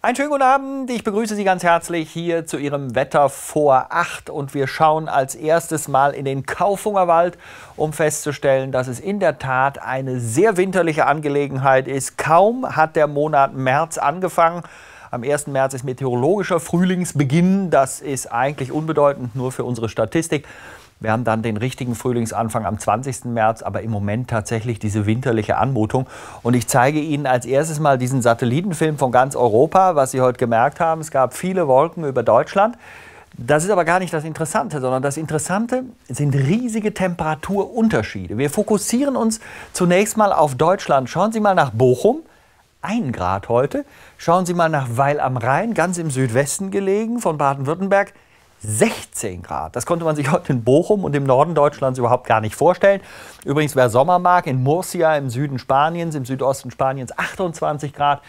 Einen schönen guten Abend, ich begrüße Sie ganz herzlich hier zu Ihrem Wetter vor 8 und wir schauen als erstes mal in den Kaufunger Wald, um festzustellen, dass es in der Tat eine sehr winterliche Angelegenheit ist. Kaum hat der Monat März angefangen, am 1. März ist meteorologischer Frühlingsbeginn. Das ist eigentlich unbedeutend, nur für unsere Statistik. Wir haben dann den richtigen Frühlingsanfang am 20. März, aber im Moment tatsächlich diese winterliche Anmutung. Und ich zeige Ihnen als erstes mal diesen Satellitenfilm von ganz Europa, was Sie heute gemerkt haben. Es gab viele Wolken über Deutschland. Das ist aber gar nicht das Interessante, sondern das Interessante sind riesige Temperaturunterschiede. Wir fokussieren uns zunächst mal auf Deutschland. Schauen Sie mal nach Bochum, 1 Grad heute. Schauen Sie mal nach Weil am Rhein, ganz im Südwesten gelegen von Baden-Württemberg, 16 Grad. Das konnte man sich heute in Bochum und im Norden Deutschlands überhaupt gar nicht vorstellen. Übrigens, wer Sommer mag, in Murcia, im Süden Spaniens, im Südosten Spaniens 28 Grad,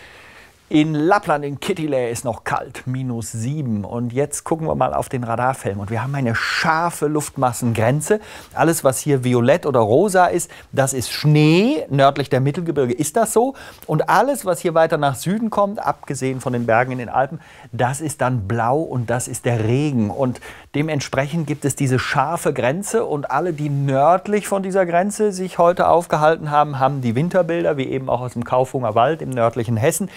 in Lappland, in Kittilä ist noch kalt, minus 7. Und jetzt gucken wir mal auf den Radarfilm. Und wir haben eine scharfe Luftmassengrenze. Alles, was hier violett oder rosa ist, das ist Schnee. Nördlich der Mittelgebirge ist das so. Und alles, was hier weiter nach Süden kommt, abgesehen von den Bergen in den Alpen, das ist dann blau und das ist der Regen. Und dementsprechend gibt es diese scharfe Grenze. Und alle, die nördlich von dieser Grenze sich heute aufgehalten haben, haben die Winterbilder, wie eben auch aus dem Kaufunger Wald im nördlichen Hessen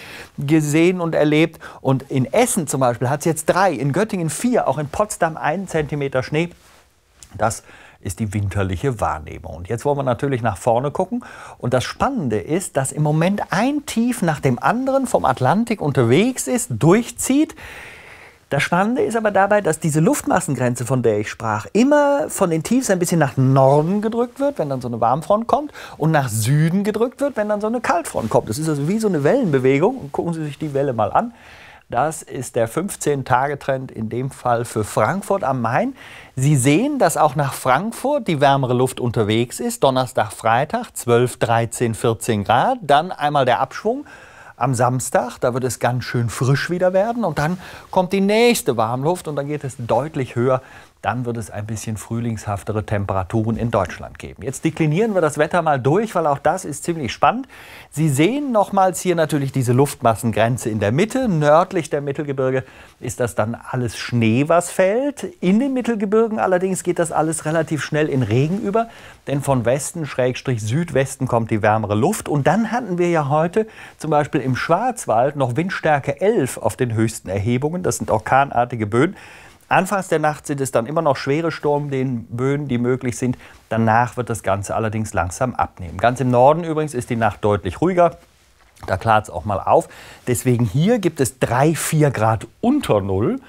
gesehen und erlebt. Und in Essen zum Beispiel hat es jetzt drei, in Göttingen vier, auch in Potsdam einen Zentimeter Schnee. Das ist die winterliche Wahrnehmung. Und jetzt wollen wir natürlich nach vorne gucken. Und das Spannende ist, dass im Moment ein Tief nach dem anderen vom Atlantik unterwegs ist, durchzieht. Das Spannende ist aber dabei, dass diese Luftmassengrenze, von der ich sprach, immer von den Tiefs ein bisschen nach Norden gedrückt wird, wenn dann so eine Warmfront kommt, und nach Süden gedrückt wird, wenn dann so eine Kaltfront kommt. Das ist also wie so eine Wellenbewegung. Und gucken Sie sich die Welle mal an. Das ist der 15-Tage-Trend in dem Fall für Frankfurt am Main. Sie sehen, dass auch nach Frankfurt die wärmere Luft unterwegs ist. Donnerstag, Freitag 12, 13, 14 Grad. Dann einmal der Abschwung am Samstag, da wird es ganz schön frisch wieder werden und dann kommt die nächste Warmluft und dann geht es deutlich höher dann wird es ein bisschen frühlingshaftere Temperaturen in Deutschland geben. Jetzt deklinieren wir das Wetter mal durch, weil auch das ist ziemlich spannend. Sie sehen nochmals hier natürlich diese Luftmassengrenze in der Mitte. Nördlich der Mittelgebirge ist das dann alles Schnee, was fällt. In den Mittelgebirgen allerdings geht das alles relativ schnell in Regen über, denn von Westen, Schrägstrich Südwesten kommt die wärmere Luft. Und dann hatten wir ja heute zum Beispiel im Schwarzwald noch Windstärke 11 auf den höchsten Erhebungen. Das sind orkanartige Böen. Anfangs der Nacht sind es dann immer noch schwere Sturmböen, die möglich sind. Danach wird das Ganze allerdings langsam abnehmen. Ganz im Norden übrigens ist die Nacht deutlich ruhiger. Da klart es auch mal auf. Deswegen hier gibt es 3, 4 Grad unter Null.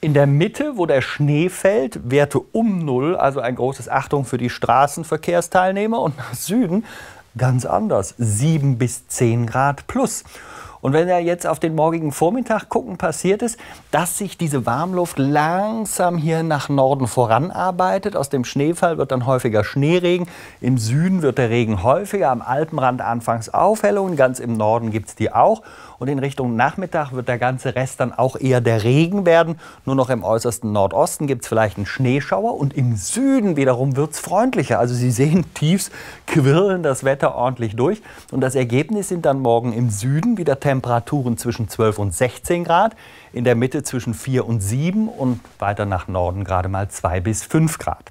In der Mitte, wo der Schnee fällt, Werte um Null, also ein großes Achtung für die Straßenverkehrsteilnehmer. Und nach Süden ganz anders, 7 bis 10 Grad plus. Und wenn wir jetzt auf den morgigen Vormittag gucken, passiert es, dass sich diese Warmluft langsam hier nach Norden voranarbeitet. Aus dem Schneefall wird dann häufiger Schneeregen. Im Süden wird der Regen häufiger, am Alpenrand anfangs Aufhellungen, ganz im Norden gibt es die auch. Und in Richtung Nachmittag wird der ganze Rest dann auch eher der Regen werden. Nur noch im äußersten Nordosten gibt es vielleicht einen Schneeschauer und im Süden wiederum wird es freundlicher. Also Sie sehen, tiefs quirlen das Wetter ordentlich durch. Und das Ergebnis sind dann morgen im Süden wieder Temperaturen Temperaturen zwischen 12 und 16 Grad, in der Mitte zwischen 4 und 7 und weiter nach Norden gerade mal 2 bis 5 Grad.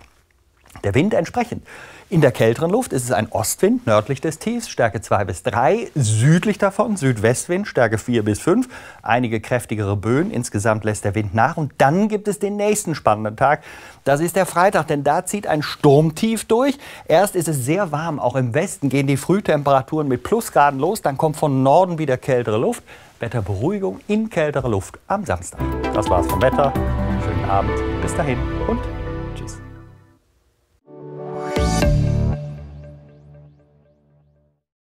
Der Wind entsprechend. In der kälteren Luft ist es ein Ostwind nördlich des Tiefs, Stärke 2 bis 3, südlich davon Südwestwind, Stärke 4 bis 5, einige kräftigere Böen, insgesamt lässt der Wind nach und dann gibt es den nächsten spannenden Tag. Das ist der Freitag, denn da zieht ein Sturmtief durch. Erst ist es sehr warm, auch im Westen gehen die Frühtemperaturen mit Plusgraden los, dann kommt von Norden wieder kältere Luft, Wetterberuhigung in kältere Luft am Samstag. Das war's vom Wetter. Schönen Abend, bis dahin und